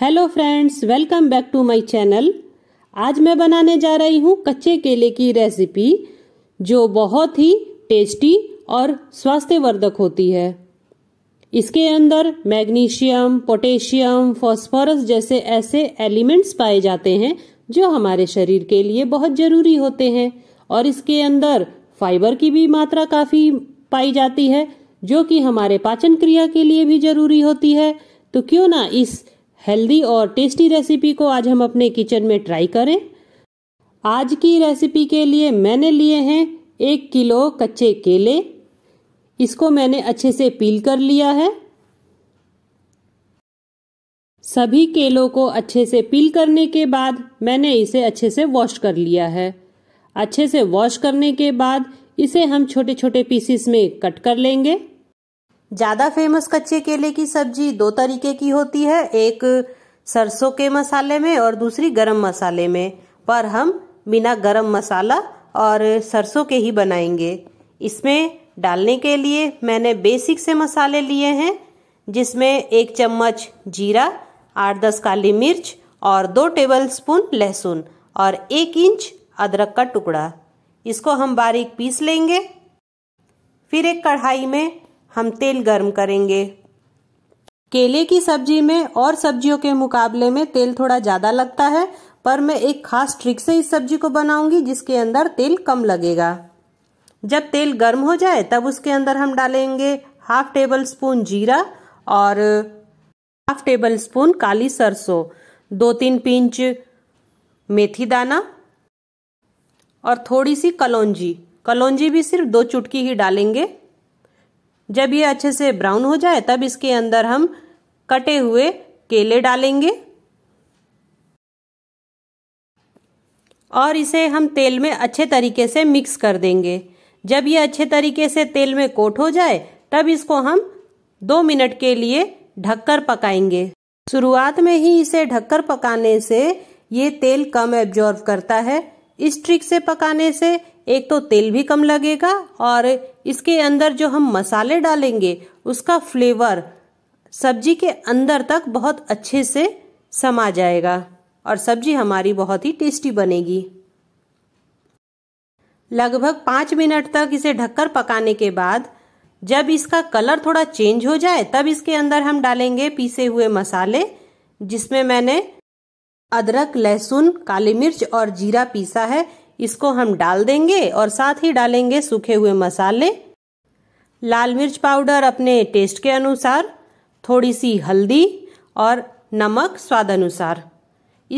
hello friends welcome back to my channel आज मैं बनाने जा रही हूँ कच्चे केले की रेसिपी जो बहुत ही टेस्टी और स्वास्थ्यवर्धक होती है इसके अंदर मैग्नीशियम पोटेशियम फॉस्फोरस जैसे ऐसे एलिमेंट्स पाए जाते हैं जो हमारे शरीर के लिए बहुत ज़रूरी होते हैं और इसके अंदर फाइबर की भी मात्रा काफ़ी पाई जाती है जो कि हमारे पाचन क्रिया के लिए भी ज़रूरी होती है तो क्यों ना इस हेल्दी और टेस्टी रेसिपी को आज हम अपने किचन में ट्राई करें आज की रेसिपी के लिए मैंने लिए हैं एक किलो कच्चे केले इसको मैंने अच्छे से पील कर लिया है सभी केलों को अच्छे से पील करने के बाद मैंने इसे अच्छे से वॉश कर लिया है अच्छे से वॉश करने के बाद इसे हम छोटे छोटे पीसेस में कट कर लेंगे ज़्यादा फेमस कच्चे केले की सब्जी दो तरीके की होती है एक सरसों के मसाले में और दूसरी गरम मसाले में पर हम बिना गरम मसाला और सरसों के ही बनाएंगे इसमें डालने के लिए मैंने बेसिक से मसाले लिए हैं जिसमें एक चम्मच जीरा आठ दस काली मिर्च और दो टेबल स्पून लहसुन और एक इंच अदरक का टुकड़ा इसको हम बारीक पीस लेंगे फिर एक कढ़ाई में हम तेल गर्म करेंगे केले की सब्जी में और सब्जियों के मुकाबले में तेल थोड़ा ज़्यादा लगता है पर मैं एक खास ट्रिक से इस सब्जी को बनाऊंगी जिसके अंदर तेल कम लगेगा जब तेल गर्म हो जाए तब उसके अंदर हम डालेंगे हाफ टेबल स्पून जीरा और हाफ टेबल स्पून काली सरसों दो तीन पिंच मेथी दाना और थोड़ी सी कलौंजी कलौंजी भी सिर्फ दो चुटकी ही डालेंगे जब ये अच्छे से ब्राउन हो जाए तब इसके अंदर हम कटे हुए केले डालेंगे और इसे हम तेल में अच्छे तरीके से मिक्स कर देंगे जब ये अच्छे तरीके से तेल में कोट हो जाए तब इसको हम दो मिनट के लिए ढककर पकाएंगे शुरुआत में ही इसे ढककर पकाने से ये तेल कम एब्जॉर्व करता है इस ट्रिक से पकाने से एक तो तेल भी कम लगेगा और इसके अंदर जो हम मसाले डालेंगे उसका फ्लेवर सब्जी के अंदर तक बहुत अच्छे से समा जाएगा और सब्जी हमारी बहुत ही टेस्टी बनेगी लगभग पाँच मिनट तक इसे ढककर पकाने के बाद जब इसका कलर थोड़ा चेंज हो जाए तब इसके अंदर हम डालेंगे पीसे हुए मसाले जिसमें मैंने अदरक लहसुन काली मिर्च और जीरा पीसा है इसको हम डाल देंगे और साथ ही डालेंगे सूखे हुए मसाले लाल मिर्च पाउडर अपने टेस्ट के अनुसार थोड़ी सी हल्दी और नमक स्वाद अनुसार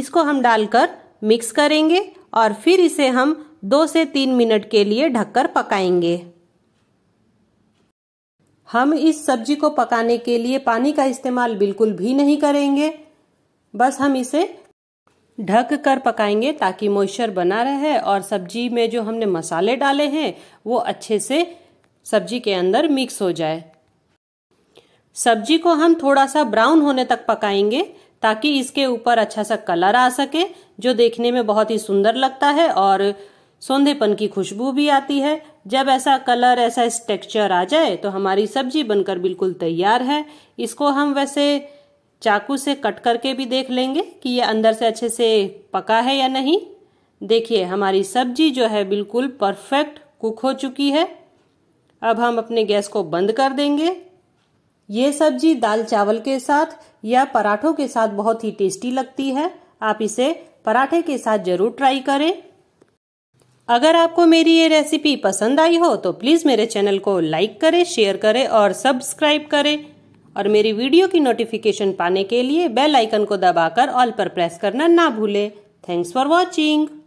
इसको हम डालकर मिक्स करेंगे और फिर इसे हम दो से तीन मिनट के लिए ढककर पकाएंगे हम इस सब्जी को पकाने के लिए पानी का इस्तेमाल बिल्कुल भी नहीं करेंगे बस हम इसे ढक कर पकाएंगे ताकि मॉइस्चर बना रहे और सब्जी में जो हमने मसाले डाले हैं वो अच्छे से सब्जी के अंदर मिक्स हो जाए सब्जी को हम थोड़ा सा ब्राउन होने तक पकाएंगे ताकि इसके ऊपर अच्छा सा कलर आ सके जो देखने में बहुत ही सुंदर लगता है और सौंधेपन की खुशबू भी आती है जब ऐसा कलर ऐसा स्टेक्चर आ जाए तो हमारी सब्जी बनकर बिल्कुल तैयार है इसको हम वैसे चाकू से कट करके भी देख लेंगे कि ये अंदर से अच्छे से पका है या नहीं देखिए हमारी सब्जी जो है बिल्कुल परफेक्ट कुक हो चुकी है अब हम अपने गैस को बंद कर देंगे ये सब्जी दाल चावल के साथ या पराठों के साथ बहुत ही टेस्टी लगती है आप इसे पराठे के साथ जरूर ट्राई करें अगर आपको मेरी ये रेसिपी पसंद आई हो तो प्लीज़ मेरे चैनल को लाइक करें शेयर करें और सब्सक्राइब करें और मेरी वीडियो की नोटिफिकेशन पाने के लिए बेल आइकन को दबाकर ऑल पर प्रेस करना ना भूलें थैंक्स फॉर वॉचिंग